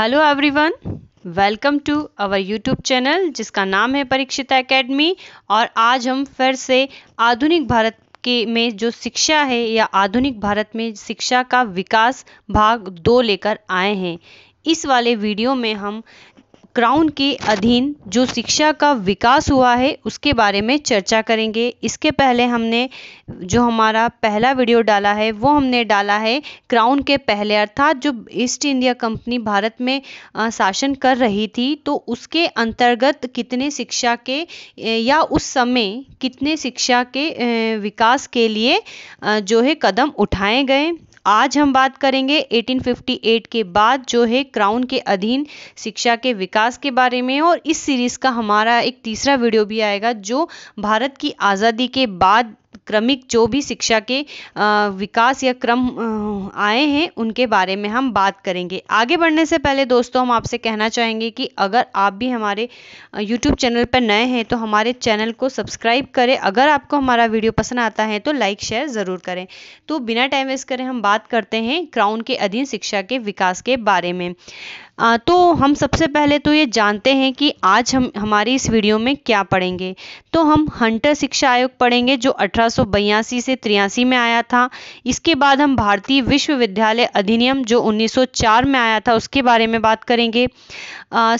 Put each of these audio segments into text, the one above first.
hello everyone welcome to our YouTube channel जिसका नाम है परीक्षिता एकेडमी और आज हम फिर से आधुनिक भारत के में जो शिक्षा है या आधुनिक भारत में शिक्षा का विकास भाग दो लेकर आए हैं इस वाले वीडियो में हम क्राउन के अधीन जो शिक्षा का विकास हुआ है उसके बारे में चर्चा करेंगे इसके पहले हमने जो हमारा पहला वीडियो डाला है वो हमने डाला है क्राउन के पहले अर्थात जो ईस्ट इंडिया कंपनी भारत में शासन कर रही थी तो उसके अंतर्गत कितने शिक्षा के या उस समय कितने शिक्षा के विकास के लिए जो है कदम उठाए गए आज हम बात करेंगे 1858 के बाद जो है क्राउन के अधीन शिक्षा के विकास के बारे में और इस सीरीज़ का हमारा एक तीसरा वीडियो भी आएगा जो भारत की आज़ादी के बाद क्रमिक जो भी शिक्षा के विकास या क्रम आए हैं उनके बारे में हम बात करेंगे आगे बढ़ने से पहले दोस्तों हम आपसे कहना चाहेंगे कि अगर आप भी हमारे YouTube चैनल पर नए हैं तो हमारे चैनल को सब्सक्राइब करें अगर आपको हमारा वीडियो पसंद आता है तो लाइक शेयर ज़रूर करें तो बिना टाइम वेस्ट करें हम बात करते हैं क्राउन के अधीन शिक्षा के विकास के बारे में तो हम सबसे पहले तो ये जानते हैं कि आज हम हमारी इस वीडियो में क्या पढ़ेंगे तो हम हंटर शिक्षा आयोग पढ़ेंगे जो अठारह से तिरासी में आया था इसके बाद हम भारतीय विश्वविद्यालय अधिनियम जो 1904 में आया था उसके बारे में बात करेंगे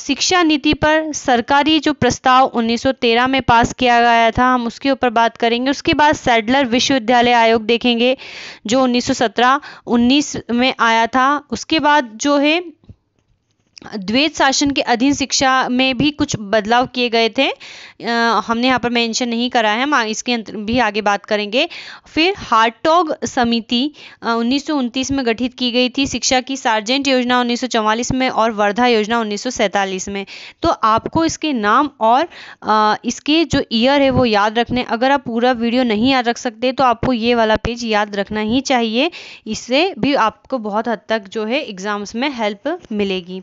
शिक्षा नीति पर सरकारी जो प्रस्ताव 1913 में पास किया गया था हम उसके ऊपर बात करेंगे उसके बाद सैडलर विश्वविद्यालय आयोग देखेंगे जो उन्नीस सौ में आया था उसके बाद जो है द्वैत शासन के अधीन शिक्षा में भी कुछ बदलाव किए गए थे आ, हमने यहाँ पर मेंशन नहीं करा है हम इसके भी आगे बात करेंगे फिर हार्टोग समिति उन्नीस में गठित की गई थी शिक्षा की सार्जेंट योजना 1944 में और वर्धा योजना 1947 में तो आपको इसके नाम और आ, इसके जो ईयर है वो याद रखने अगर आप पूरा वीडियो नहीं याद रख सकते तो आपको ये वाला पेज याद रखना ही चाहिए इससे भी आपको बहुत हद तक जो है एग्ज़ाम्स में हेल्प मिलेगी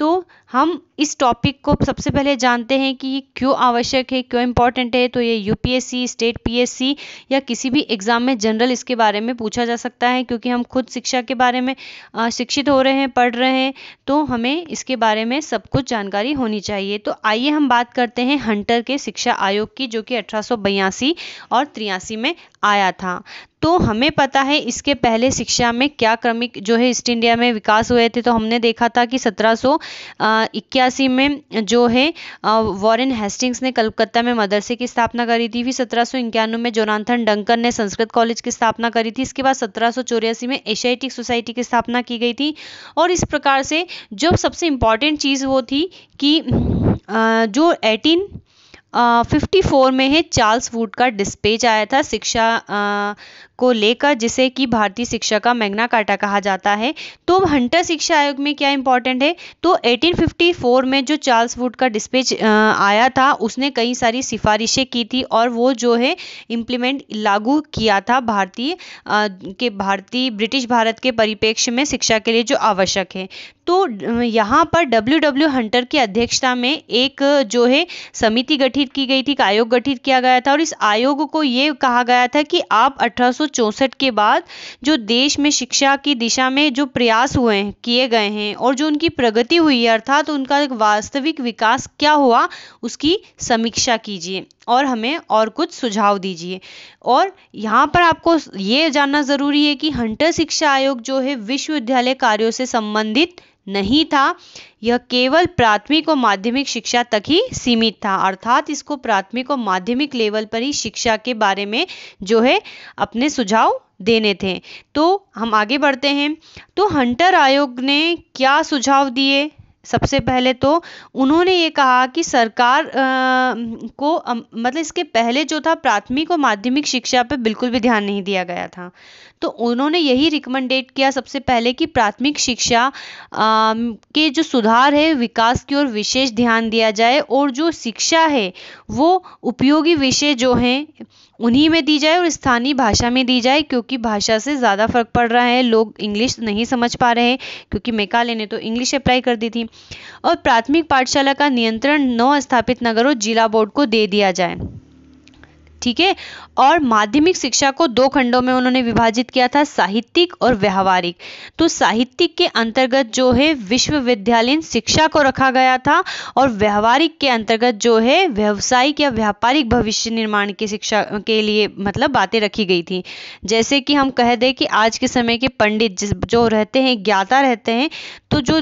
तो हम इस टॉपिक को सबसे पहले जानते हैं कि ये क्यों आवश्यक है क्यों इम्पॉर्टेंट है तो ये यूपीएससी स्टेट पीएससी या किसी भी एग्ज़ाम में जनरल इसके बारे में पूछा जा सकता है क्योंकि हम खुद शिक्षा के बारे में शिक्षित हो रहे हैं पढ़ रहे हैं तो हमें इसके बारे में सब कुछ जानकारी होनी चाहिए तो आइए हम बात करते हैं हंटर के शिक्षा आयोग की जो कि अठारह और त्रियासी में आया था तो हमें पता है इसके पहले शिक्षा में क्या क्रमिक जो है ईस्ट इंडिया में विकास हुए थे तो हमने देखा था कि सत्रह इक्यासी में जो है वॉरेन हेस्टिंग्स ने कलकत्ता में मदरसे की स्थापना करी थी फिर सत्रह में जोनाथन डंकन ने संस्कृत कॉलेज की स्थापना करी थी इसके बाद सत्रह में एशियाटिक सोसाइटी की स्थापना की गई थी और इस प्रकार से जो सबसे इम्पॉर्टेंट चीज़ वो थी कि जो एटीन फिफ्टी फोर में है चार्ल्स वुड का डिस्पेच आया था शिक्षा को लेकर जिसे कि भारतीय शिक्षा का मैग्ना कार्टा कहा जाता है तो अब हंटर शिक्षा आयोग में क्या इंपॉर्टेंट है तो 1854 में जो चार्ल्स वुड का डिस्पेच आया था उसने कई सारी सिफारिशें की थी और वो जो है इम्प्लीमेंट लागू किया था भारतीय के भारतीय ब्रिटिश भारत के परिप्रेक्ष्य में शिक्षा के लिए जो आवश्यक है तो यहाँ पर डब्ल्यू डब्ल्यू हंटर की अध्यक्षता में एक जो है समिति गठित की गई थी आयोग गठित किया गया था और इस आयोग को ये कहा गया था कि आप अठारह 1964 के बाद जो देश में शिक्षा की दिशा में जो प्रयास हुए हैं किए गए हैं और जो उनकी प्रगति हुई है अर्थात तो उनका एक वास्तविक विकास क्या हुआ उसकी समीक्षा कीजिए और हमें और कुछ सुझाव दीजिए और यहाँ पर आपको ये जानना ज़रूरी है कि हंटर शिक्षा आयोग जो है विश्वविद्यालय कार्यों से संबंधित नहीं था यह केवल प्राथमिक और माध्यमिक शिक्षा तक ही सीमित था अर्थात इसको प्राथमिक और माध्यमिक लेवल पर ही शिक्षा के बारे में जो है अपने सुझाव देने थे तो हम आगे बढ़ते हैं तो हंटर आयोग ने क्या सुझाव दिए सबसे पहले तो उन्होंने ये कहा कि सरकार आ, को अम, मतलब इसके पहले जो था प्राथमिक और माध्यमिक शिक्षा पर बिल्कुल भी ध्यान नहीं दिया गया था तो उन्होंने यही रिकमेंडेट किया सबसे पहले कि प्राथमिक शिक्षा आ, के जो सुधार है विकास की ओर विशेष ध्यान दिया जाए और जो शिक्षा है वो उपयोगी विषय जो हैं उन्हीं में दी जाए और स्थानीय भाषा में दी जाए क्योंकि भाषा से ज़्यादा फर्क पड़ रहा है लोग इंग्लिश नहीं समझ पा रहे हैं क्योंकि मेकाले ने तो इंग्लिश अप्लाई कर दी थी और प्राथमिक पाठशाला का नियंत्रण नौ स्थापित नगर और जिला बोर्ड को दे दिया जाए ठीक है और माध्यमिक शिक्षा को दो खंडों में उन्होंने विभाजित किया था साहित्यिक और व्यावहारिक तो साहित्यिक के अंतर्गत जो है विश्वविद्यालयीन शिक्षा को रखा गया था और व्यावहारिक के अंतर्गत जो है व्यावसायिक या व्यापारिक भविष्य निर्माण की शिक्षा के लिए मतलब बातें रखी गई थी जैसे कि हम कह दें कि आज के समय के पंडित जिस जो रहते हैं ज्ञाता रहते हैं तो जो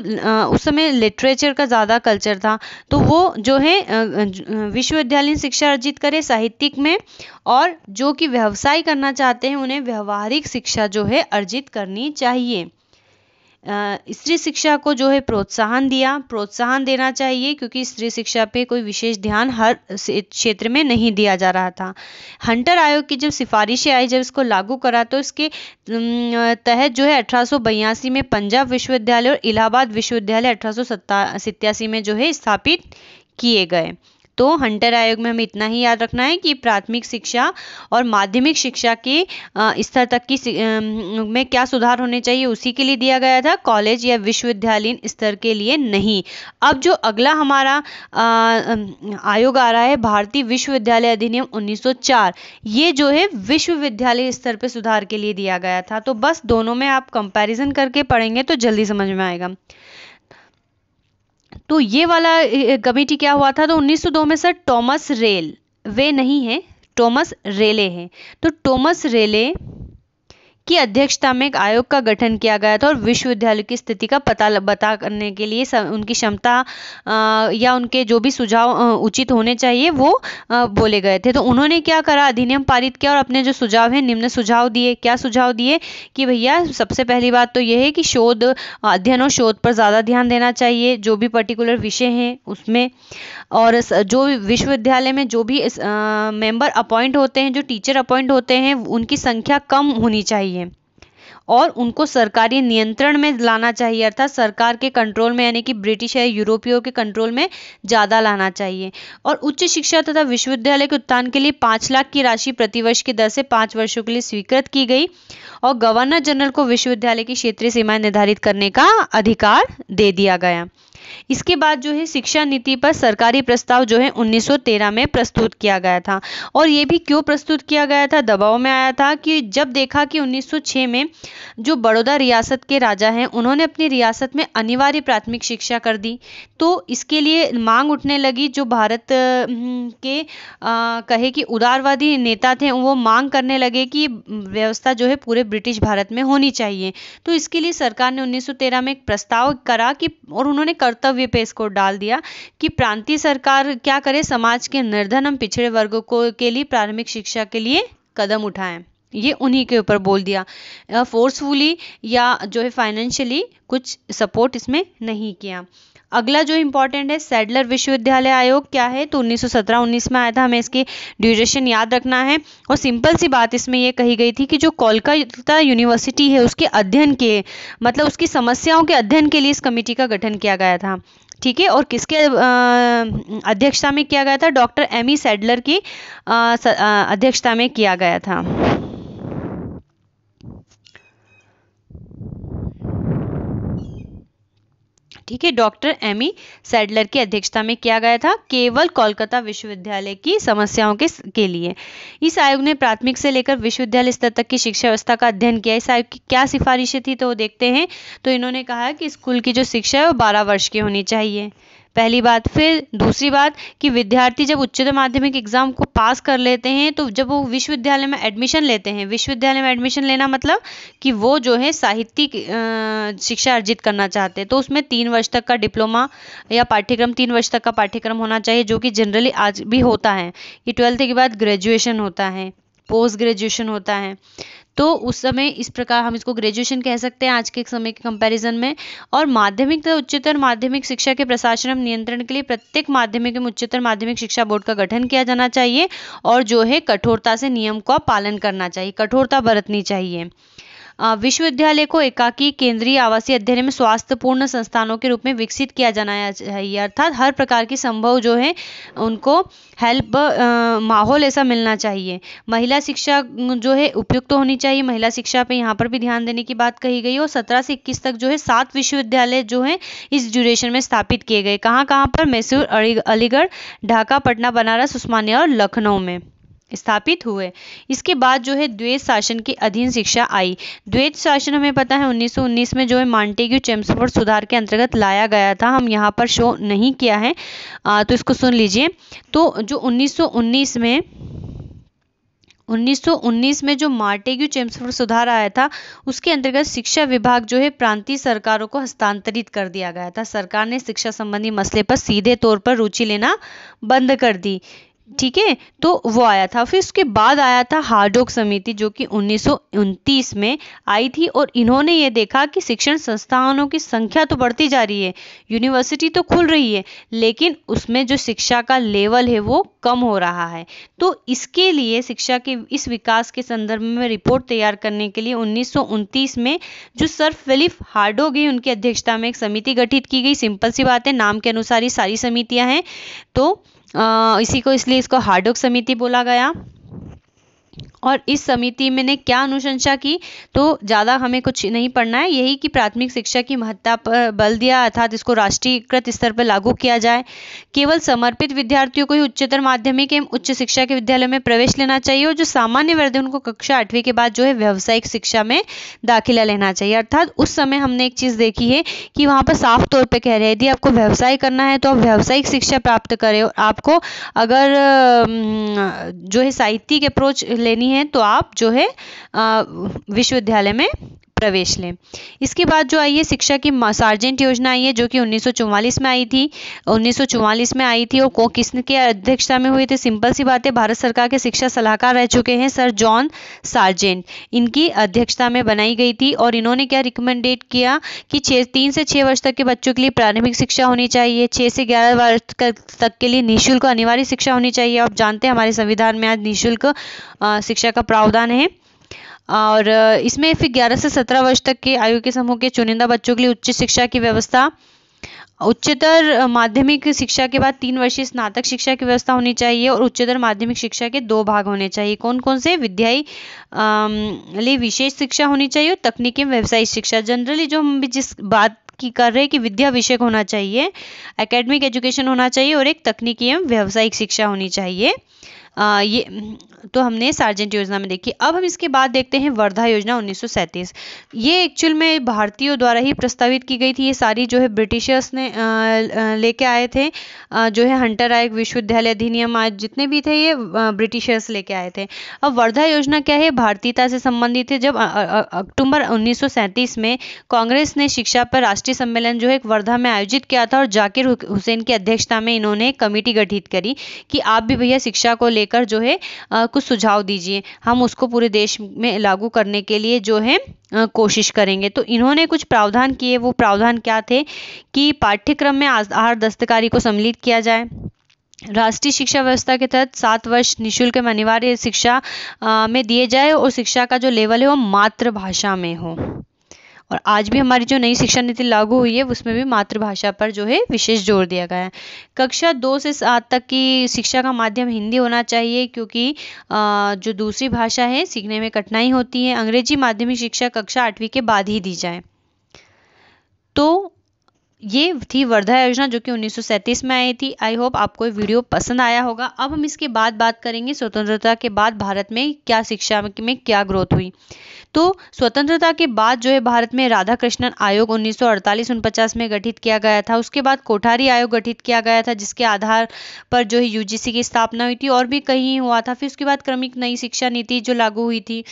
उस समय लिटरेचर का ज़्यादा कल्चर था तो वो जो है विश्वविद्यालयीन शिक्षा अर्जित करे साहित्यिक में और जो कि व्यवसाय करना चाहते हैं उन्हें व्यवहारिक शिक्षा जो है अर्जित करनी चाहिए स्त्री शिक्षा को जो है प्रोत्साहन दिया प्रोत्साहन देना चाहिए क्योंकि स्त्री शिक्षा पे कोई विशेष ध्यान हर क्षेत्र में नहीं दिया जा रहा था हंटर आयोग की जब सिफारिशें आई जब इसको लागू करा तो इसके तहत जो है अठारह में पंजाब विश्वविद्यालय और इलाहाबाद विश्वविद्यालय अठारह में जो है स्थापित किए गए तो हंटर आयोग में हमें इतना ही याद रखना है कि प्राथमिक शिक्षा और माध्यमिक शिक्षा के स्तर तक की में क्या सुधार होने चाहिए उसी के लिए दिया गया था कॉलेज या विश्वविद्यालय स्तर के लिए नहीं अब जो अगला हमारा आयोग आ रहा है भारतीय विश्वविद्यालय अधिनियम 1904 ये जो है विश्वविद्यालय स्तर पर सुधार के लिए दिया गया था तो बस दोनों में आप कंपेरिजन करके पढ़ेंगे तो जल्दी समझ में आएगा तो ये वाला कमेटी क्या हुआ था तो 1902 में सर टॉमस रेल वे नहीं हैं टॉमस रेले हैं तो टॉमस रेले की अध्यक्षता में एक आयोग का गठन किया गया था और विश्वविद्यालय की स्थिति का पता बता करने के लिए उनकी क्षमता या उनके जो भी सुझाव उचित होने चाहिए वो बोले गए थे तो उन्होंने क्या करा अधिनियम पारित किया और अपने जो सुझाव है निम्न सुझाव दिए क्या सुझाव दिए कि भैया सबसे पहली बात तो यह है कि शोध अध्ययन और शोध पर ज़्यादा ध्यान देना चाहिए जो भी पर्टिकुलर विषय हैं उसमें और जो विश्वविद्यालय में जो भी मेंबर अपॉइंट होते हैं जो टीचर अपॉइंट होते हैं उनकी संख्या कम होनी चाहिए और उनको सरकारी नियंत्रण में लाना चाहिए अर्थात सरकार के कंट्रोल में यानी कि ब्रिटिश या यूरोपियों के कंट्रोल में ज़्यादा लाना चाहिए और उच्च शिक्षा तथा विश्वविद्यालय के उत्थान के लिए पाँच लाख की राशि प्रतिवर्ष की दर से पाँच वर्षों के लिए स्वीकृत की गई और गवर्नर जनरल को विश्वविद्यालय की क्षेत्रीय सीमाएं निर्धारित करने का अधिकार दे दिया गया इसके बाद जो है शिक्षा नीति पर सरकारी प्रस्ताव जो है 1913 में प्रस्तुत किया गया था और ये भी क्यों प्रस्तुत किया गया था दबाव में आया था कि जब देखा कि 1906 में जो बड़ौदा रियासत के राजा हैं उन्होंने अपनी रियासत में अनिवार्य प्राथमिक शिक्षा कर दी तो इसके लिए मांग उठने लगी जो भारत हम्म, के आ, कहे कि उदारवादी नेता थे वो मांग करने लगे कि व्यवस्था जो है पूरे ब्रिटिश भारत में होनी चाहिए तो इसके लिए सरकार ने उन्नीस में एक प्रस्ताव करा कि और उन्होंने कर कर्तव्य पे इसको डाल दिया कि प्रांतीय सरकार क्या करे समाज के निर्धन पिछड़े वर्गों को के लिए प्रारंभिक शिक्षा के लिए कदम उठाएं ये उन्हीं के ऊपर बोल दिया फोर्सफुली या जो है फाइनेंशियली कुछ सपोर्ट इसमें नहीं किया अगला जो इम्पोर्टेंट है सैडलर विश्वविद्यालय आयोग क्या है तो 1917-19 में आया था हमें इसके ड्यूरेशन याद रखना है और सिंपल सी बात इसमें यह कही गई थी कि जो कोलकाता यूनिवर्सिटी है उसके अध्ययन के मतलब उसकी समस्याओं के अध्ययन के लिए इस कमेटी का गठन किया गया था ठीक है और किसके अध्यक्षता में किया गया था डॉक्टर एम ई सैडलर की अध्यक्षता में किया गया था ठीक है डॉक्टर एमी सैडलर की अध्यक्षता में किया गया था केवल कोलकाता विश्वविद्यालय की समस्याओं के के लिए इस आयोग ने प्राथमिक से लेकर विश्वविद्यालय स्तर तक की शिक्षा व्यवस्था का अध्ययन किया इस आयोग की क्या सिफारिशें थी तो वो देखते हैं तो इन्होंने कहा कि स्कूल की जो शिक्षा है वो बारह वर्ष की होनी चाहिए पहली बात फिर दूसरी बात कि विद्यार्थी जब उच्चतर माध्यमिक एग्ज़ाम को पास कर लेते हैं तो जब वो विश्वविद्यालय में एडमिशन लेते हैं विश्वविद्यालय में एडमिशन लेना मतलब कि वो जो है साहित्यिक शिक्षा अर्जित करना चाहते हैं तो उसमें तीन वर्ष तक का डिप्लोमा या पाठ्यक्रम तीन वर्ष तक का पाठ्यक्रम होना चाहिए जो कि जनरली आज भी होता है कि ट्वेल्थ के बाद ग्रेजुएशन होता है पोस्ट ग्रेजुएशन होता है तो उस समय इस प्रकार हम इसको ग्रेजुएशन कह सकते हैं आज के समय के कंपैरिजन में और माध्यमिक तथा उच्चतर माध्यमिक शिक्षा के प्रशासन एवं नियंत्रण के लिए प्रत्येक माध्यमिक एवं उच्चतर माध्यमिक शिक्षा बोर्ड का गठन किया जाना चाहिए और जो है कठोरता से नियम का पालन करना चाहिए कठोरता बरतनी चाहिए विश्वविद्यालय को एकाकी केंद्रीय आवासीय अध्ययन में स्वास्थ्यपूर्ण संस्थानों के रूप में विकसित किया जाना चाहिए अर्थात हर प्रकार की संभव जो है उनको हेल्प माहौल ऐसा मिलना चाहिए महिला शिक्षा जो है उपयुक्त होनी चाहिए महिला शिक्षा पे यहाँ पर भी ध्यान देने की बात कही गई और सत्रह से इक्कीस तक जो है सात विश्वविद्यालय जो है इस ड्यूरेशन में स्थापित किए गए कहाँ कहाँ पर मैसूर अलीगढ़ ढाका पटना बनारस उस्मानिया और लखनऊ में स्थापित हुए इसके बाद जो है द्वैत शासन के अधीन शिक्षा आई द्वैत शासन हमें पता है 1919 में जो है मॉन्टेग्यू चेम्सफोर्ड सुधार के अंतर्गत लाया गया था हम यहाँ पर शो नहीं किया है आ, तो इसको सुन लीजिए तो जो 1919 में 1919 में जो मार्टेग्यू चेम्सफोर्ड सुधार आया था उसके अंतर्गत शिक्षा विभाग जो है प्रांतीय सरकारों को हस्तांतरित कर दिया गया था सरकार ने शिक्षा संबंधी मसले पर सीधे तौर पर रुचि लेना बंद कर दी ठीक है तो वो आया था फिर उसके बाद आया था हार्डोक समिति जो कि उन्नीस में आई थी और इन्होंने ये देखा कि शिक्षण संस्थानों की संख्या तो बढ़ती जा रही है यूनिवर्सिटी तो खुल रही है लेकिन उसमें जो शिक्षा का लेवल है वो कम हो रहा है तो इसके लिए शिक्षा के इस विकास के संदर्भ में रिपोर्ट तैयार करने के लिए उन्नीस में जो सर फिलिप हार्डोग है उनकी अध्यक्षता में एक समिति गठित की गई सिंपल सी बात है नाम के अनुसार ही सारी समितियाँ हैं तो इसी को इसलिए इसको हार्डोक समिति बोला गया और इस समिति में ने क्या अनुशंसा की तो ज़्यादा हमें कुछ नहीं पढ़ना है यही कि प्राथमिक शिक्षा की महत्ता पर बल दिया अर्थात इसको राष्ट्रीयकृत स्तर पर लागू किया जाए केवल समर्पित विद्यार्थियों को ही उच्चतर माध्यमिक एवं उच्च शिक्षा के विद्यालय में प्रवेश लेना चाहिए और जो सामान्य वर्ग है उनको कक्षा आठवीं के बाद जो है व्यावसायिक शिक्षा में दाखिला लेना चाहिए अर्थात उस समय हमने एक चीज़ देखी है कि वहाँ पर साफ तौर पर कह रहे हैं यदि आपको व्यवसाय करना है तो आप व्यावसायिक शिक्षा प्राप्त करें और आपको अगर जो है साहित्यिक अप्रोच लेनी है हैं तो आप जो है विश्वविद्यालय में प्रवेश लें इसके बाद जो आई है शिक्षा की सार्जेंट योजना आई है जो कि 1944 में आई थी 1944 में आई थी और को किसके अध्यक्षता में हुई थी सिंपल सी बात है भारत सरकार के शिक्षा सलाहकार रह चुके हैं सर जॉन सार्जेंट इनकी अध्यक्षता में बनाई गई थी और इन्होंने क्या रिकमेंडेड किया कि छः तीन से छः वर्ष तक के बच्चों के लिए प्रारंभिक शिक्षा होनी चाहिए छः से ग्यारह वर्ष तक के लिए निःशुल्क अनिवार्य शिक्षा होनी चाहिए आप जानते हैं हमारे संविधान में आज निःशुल्क शिक्षा का प्रावधान है और इसमें फिर 11 से 17 वर्ष तक के आयु के समूह के चुनिंदा बच्चों के लिए उच्च शिक्षा की व्यवस्था उच्चतर माध्यमिक शिक्षा के बाद तीन वर्षीय स्नातक शिक्षा की व्यवस्था होनी चाहिए और उच्चतर माध्यमिक शिक्षा के दो भाग होने चाहिए कौन कौन से विद्यायी लिए विशेष शिक्षा होनी चाहिए और तकनीकी व्यवसायिक शिक्षा जनरली जो हम भी जिस बात की कर रहे हैं कि विद्या विषय होना चाहिए एकेडमिक एजुकेशन होना चाहिए और एक तकनीकी एवं व्यावसायिक शिक्षा होनी चाहिए ये तो हमने सार्जेंट योजना में देखी अब हम इसके बाद देखते हैं वर्धा योजना उन्नीस ये एक्चुअल में भारतीयों द्वारा ही प्रस्तावित की गई थी ये सारी जो है ब्रिटिशर्स ने लेके आए थे जो है हंटर आयोग विश्वविद्यालय अधिनियम आज जितने भी थे ये ब्रिटिशर्स लेके आए थे अब वर्धा योजना क्या है भारतीयता से संबंधित है जब अक्टूबर उन्नीस में कांग्रेस ने शिक्षा पर राष्ट्रीय सम्मेलन जो है वर्धा में आयोजित किया था और जाकिर हुसैन की अध्यक्षता में इन्होंने कमेटी गठित करी कि आप भी भैया शिक्षा को लेकर लेकर जो है कुछ सुझाव दीजिए हम उसको पूरे देश में लागू करने के लिए जो है कोशिश करेंगे तो इन्होंने कुछ प्रावधान किए वो प्रावधान क्या थे कि पाठ्यक्रम में आहार दस्तकारी को सम्मिलित किया जाए राष्ट्रीय शिक्षा व्यवस्था के तहत सात वर्ष निःशुल्क में अनिवार्य शिक्षा में दिए जाए और शिक्षा का जो लेवल है वो मातृभाषा में हो और आज भी हमारी जो नई शिक्षा नीति लागू हुई है उसमें भी मातृभाषा पर जो है विशेष जोर दिया गया है कक्षा दो से सात तक की शिक्षा का माध्यम हिंदी होना चाहिए क्योंकि जो दूसरी भाषा है सीखने में कठिनाई होती है अंग्रेजी माध्यमिक शिक्षा कक्षा आठवीं के बाद ही दी जाए तो ये थी वर्धा योजना जो कि उन्नीस में आई थी आई होप आपको ये वीडियो पसंद आया होगा अब हम इसके बाद बात करेंगे स्वतंत्रता के बाद भारत में क्या शिक्षा में क्या ग्रोथ हुई तो स्वतंत्रता के बाद जो है भारत में राधा कृष्णन आयोग 1948-49 में गठित किया गया था उसके बाद कोठारी आयोग गठित किया गया था जिसके आधार पर जो है यूजीसी की स्थापना हुई थी और भी कहीं हुआ था फिर उसके बाद क्रमिक नई शिक्षा नीति जो लागू हुई थी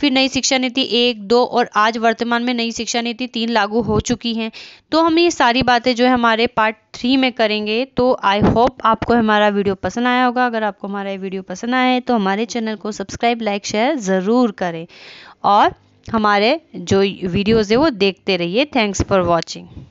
फिर नई शिक्षा नीति एक दो और आज वर्तमान में नई शिक्षा नीति तीन लागू हो चुकी है तो हम ये सारी बातें जो है हमारे पार्ट थ्री में करेंगे तो आई होप आपको हमारा वीडियो पसंद आया होगा अगर आपको हमारा ये वीडियो पसंद आया है तो हमारे चैनल को सब्सक्राइब लाइक शेयर ज़रूर करें और हमारे जो वीडियोज़ है वो देखते रहिए थैंक्स फॉर वॉचिंग